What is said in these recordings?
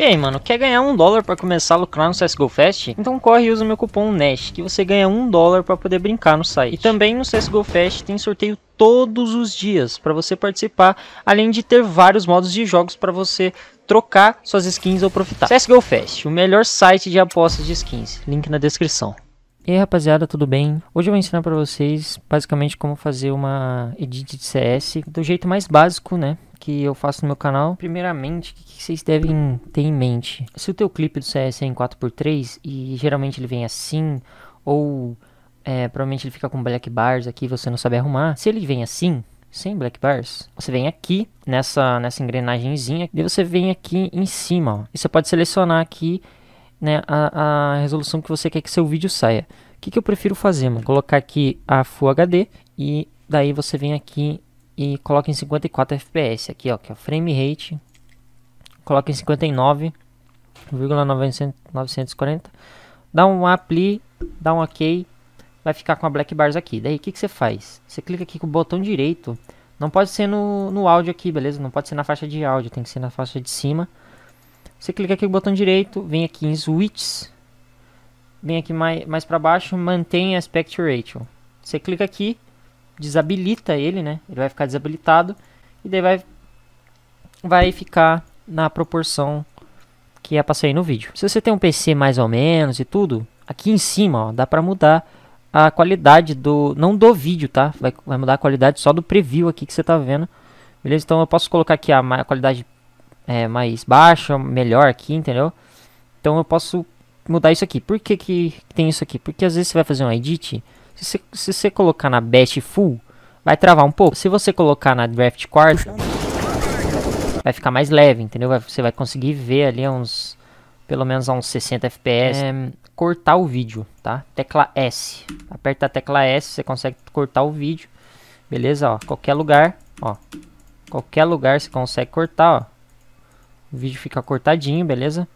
E aí, mano, quer ganhar um dólar para começar a lucrar no CSGO Fest? Então corre e usa meu cupom NASH, que você ganha um dólar para poder brincar no site. E também no CSGO Fest tem sorteio todos os dias para você participar, além de ter vários modos de jogos para você trocar suas skins ou profitar. CSGO Fest, o melhor site de apostas de skins. Link na descrição. E aí, rapaziada, tudo bem? Hoje eu vou ensinar para vocês basicamente como fazer uma edit de CS do jeito mais básico, né? que eu faço no meu canal. Primeiramente, o que, que vocês devem ter em mente? Se o teu clipe do CS é em 4x3 e geralmente ele vem assim, ou é, provavelmente ele fica com black bars aqui você não sabe arrumar. Se ele vem assim, sem black bars, você vem aqui nessa, nessa engrenagemzinha, e você vem aqui em cima, ó, e você pode selecionar aqui né, a, a, resolução que você quer que seu vídeo saia. O que, que eu prefiro fazer, mano? Colocar aqui a Full HD e daí você vem aqui e coloca em 54 FPS aqui, ó, que é o frame rate. coloca em 59,940. Dá um apply, dá um OK, vai ficar com a black bars aqui. Daí o que que você faz? Você clica aqui com o botão direito. Não pode ser no, no áudio aqui, beleza? Não pode ser na faixa de áudio, tem que ser na faixa de cima. Você clica aqui com o botão direito, vem aqui em switches, vem aqui mais, mais para baixo, mantém aspect ratio. Você clica aqui, desabilita ele, né? Ele vai ficar desabilitado e daí vai, vai ficar na proporção que é passei no vídeo. Se você tem um PC mais ou menos e tudo, aqui em cima ó, dá para mudar a qualidade do, não do vídeo, tá? Vai, vai mudar a qualidade só do preview aqui que você tá vendo. Beleza? Então eu posso colocar aqui a, a qualidade é, mais baixa, melhor aqui, entendeu? Então eu posso mudar isso aqui. Por que, que tem isso aqui? Porque às vezes você vai fazer um edit se você, se você colocar na best full, vai travar um pouco. Se você colocar na draft quarter, vai ficar mais leve, entendeu? você vai conseguir ver ali uns, pelo menos a uns 60 FPS. É, cortar o vídeo, tá? Tecla S. Aperta a tecla S, você consegue cortar o vídeo. Beleza, ó. Qualquer lugar, ó. Qualquer lugar você consegue cortar, ó. O vídeo fica cortadinho, beleza?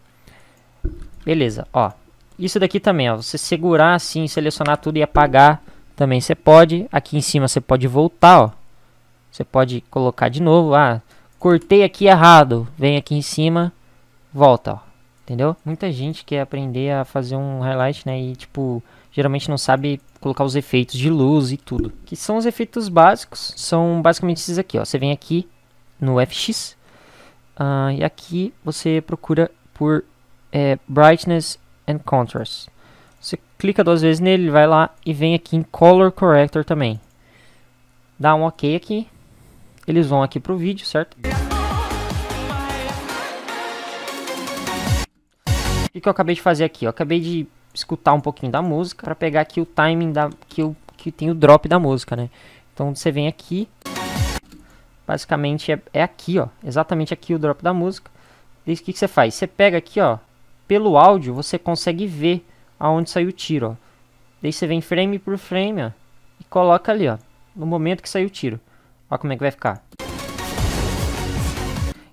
Beleza, ó. Isso daqui também, ó. Você segurar assim, selecionar tudo e apagar também você pode. Aqui em cima você pode voltar, ó. Você pode colocar de novo. Ah, cortei aqui errado. Vem aqui em cima, volta, ó. Entendeu? Muita gente quer aprender a fazer um highlight, né? E, tipo, geralmente não sabe colocar os efeitos de luz e tudo. Que são os efeitos básicos. São basicamente esses aqui, ó. Você vem aqui no FX. Uh, ah, e aqui você procura por é, Brightness and Contrast. Você clica duas vezes nele, ele vai lá e vem aqui em Color Corrector também. Dá um OK aqui. Eles vão aqui pro vídeo, certo? O que eu acabei de fazer aqui? Eu acabei de escutar um pouquinho da música para pegar aqui o timing da, que, eu, que tem o drop da música, né? Então você vem aqui, basicamente é, é aqui, ó, exatamente aqui o drop da música. E o que, que você faz? Você pega aqui, ó, pelo áudio você consegue ver aonde saiu o tiro, ó. Daí você vem frame por frame, ó, e coloca ali, ó, no momento que saiu o tiro. Ó como é que vai ficar.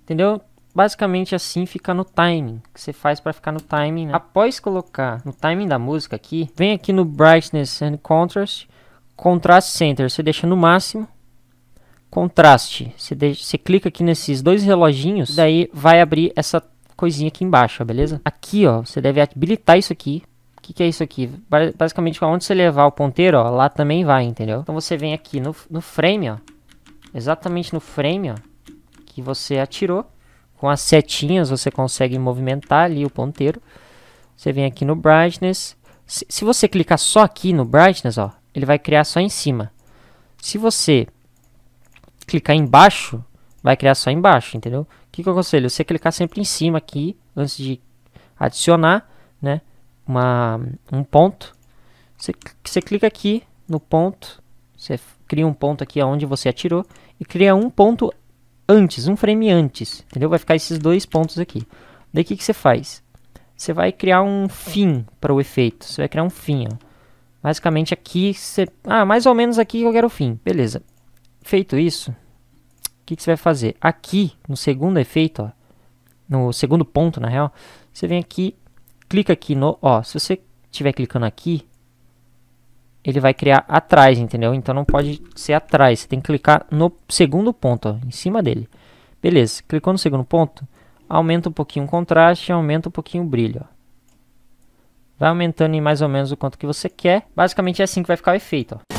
Entendeu? Basicamente assim fica no timing, que você faz para ficar no timing. Né? Após colocar no timing da música aqui, vem aqui no Brightness and Contrast, Contrast Center, você deixa no máximo. Contraste, você, deixa, você clica aqui nesses dois reloginhos, daí vai abrir essa coisinha aqui embaixo, ó, beleza? Aqui, ó, você deve habilitar isso aqui. O que, que, é isso aqui? Basicamente, onde você levar o ponteiro, ó, lá também vai, entendeu? Então você vem aqui no, no frame, ó. Exatamente no frame, ó. Que você atirou. Com as setinhas você consegue movimentar ali o ponteiro. Você vem aqui no Brightness. Se, se você clicar só aqui no Brightness, ó. Ele vai criar só em cima. Se você clicar embaixo, vai criar só embaixo, entendeu? O que, que eu aconselho? Você clicar sempre em cima aqui, antes de adicionar, né? Uma, um ponto. Você, você clica aqui no ponto, você cria um ponto aqui onde você atirou e cria um ponto antes, um frame antes, entendeu? Vai ficar esses dois pontos aqui. Daí o que, que você faz? Você vai criar um fim para o efeito, você vai criar um fim, ó. Basicamente aqui, você... ah, mais ou menos aqui eu quero o fim, beleza. Feito isso, o que, que, você vai fazer? Aqui, no segundo efeito, ó, no segundo ponto, na real, você vem aqui, clica aqui no... Ó, se você estiver clicando aqui, ele vai criar atrás, entendeu? Então não pode ser atrás, você tem que clicar no segundo ponto, ó, em cima dele. Beleza, clicou no segundo ponto, aumenta um pouquinho o contraste, aumenta um pouquinho o brilho. Ó. Vai aumentando em mais ou menos o quanto que você quer. Basicamente é assim que vai ficar o efeito. Ó.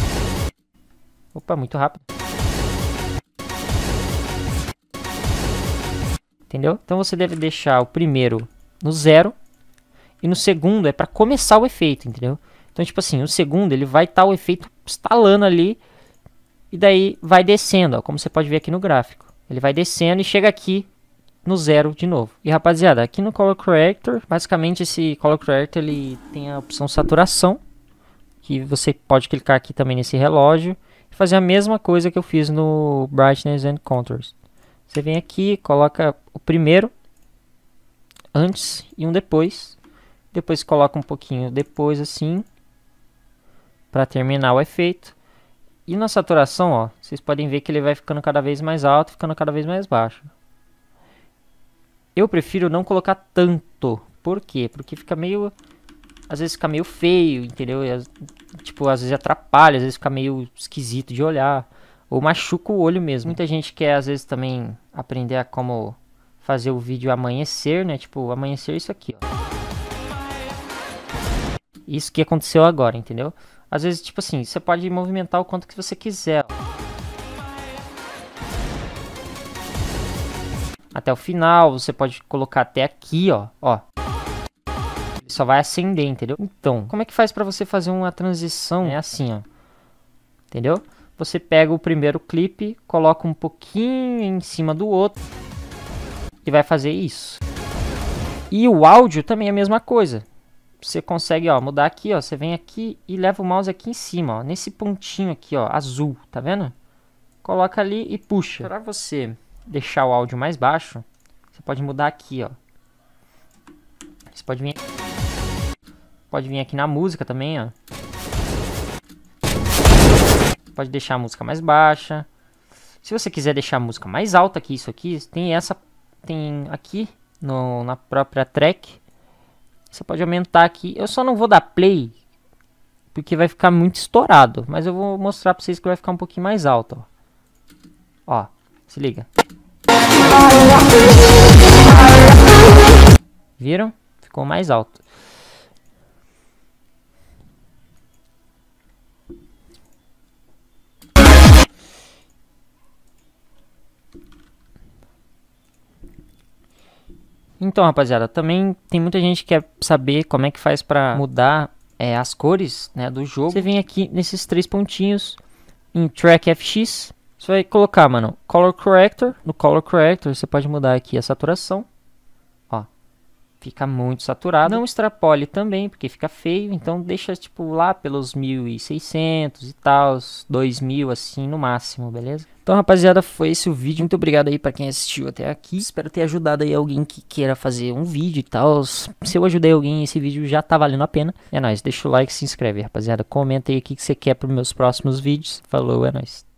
Opa, muito rápido. Entendeu? Então você deve deixar o primeiro no zero e no segundo é para começar o efeito, entendeu? Então, tipo assim, o segundo ele vai estar tá o efeito instalando ali e daí vai descendo, ó, como você pode ver aqui no gráfico. Ele vai descendo e chega aqui no zero de novo. E rapaziada, aqui no Color Corrector, basicamente esse Color Corrector ele tem a opção saturação, que você pode clicar aqui também nesse relógio e fazer a mesma coisa que eu fiz no Brightness and Contours. Você vem aqui, coloca o primeiro antes e um depois. Depois coloca um pouquinho depois assim para terminar o efeito. E na saturação, ó, vocês podem ver que ele vai ficando cada vez mais alto, ficando cada vez mais baixo. Eu prefiro não colocar tanto. Por quê? Porque fica meio às vezes fica meio feio, entendeu? tipo, às vezes atrapalha, às vezes fica meio esquisito de olhar ou machuca o olho mesmo. Muita gente quer às vezes também aprender a como fazer o vídeo amanhecer, né? Tipo, amanhecer isso aqui, ó. Isso que aconteceu agora, entendeu? Às vezes, tipo assim, você pode movimentar o quanto que você quiser. Até o final, você pode colocar até aqui, ó, ó. só vai acender, entendeu? Então, como é que faz para você fazer uma transição? É assim, ó. Entendeu? você pega o primeiro clipe, coloca um pouquinho em cima do outro e vai fazer isso. E o áudio também é a mesma coisa. Você consegue, ó, mudar aqui, ó, você vem aqui e leva o mouse aqui em cima, ó, nesse pontinho aqui, ó, azul, tá vendo? Coloca ali e puxa. Para você deixar o áudio mais baixo, você pode mudar aqui, ó. Você pode vir Pode vir aqui na música também, ó pode deixar a música mais baixa. Se você quiser deixar a música mais alta que isso aqui, tem essa tem aqui no, na própria track. Você pode aumentar aqui. Eu só não vou dar play porque vai ficar muito estourado, mas eu vou mostrar para vocês que vai ficar um pouquinho mais alto, ó. ó se liga. Viram? Ficou mais alto. Então, rapaziada, também tem muita gente que quer saber como é que faz para mudar é, as cores né, do jogo. Você vem aqui nesses três pontinhos em Track FX. Você vai colocar, mano, Color Corrector. No Color Corrector você pode mudar aqui a saturação fica muito saturado. Não extrapole também, porque fica feio, então deixa tipo lá pelos 1.600 e tal, 2.000 assim no máximo, beleza? Então, rapaziada, foi esse o vídeo. Muito obrigado aí para quem assistiu até aqui. Espero ter ajudado aí alguém que queira fazer um vídeo e tal. Se eu ajudei alguém, esse vídeo já tá valendo a pena. É nóis, deixa o like, se inscreve, rapaziada. Comenta aí o que, você quer para meus próximos vídeos. Falou, é nóis.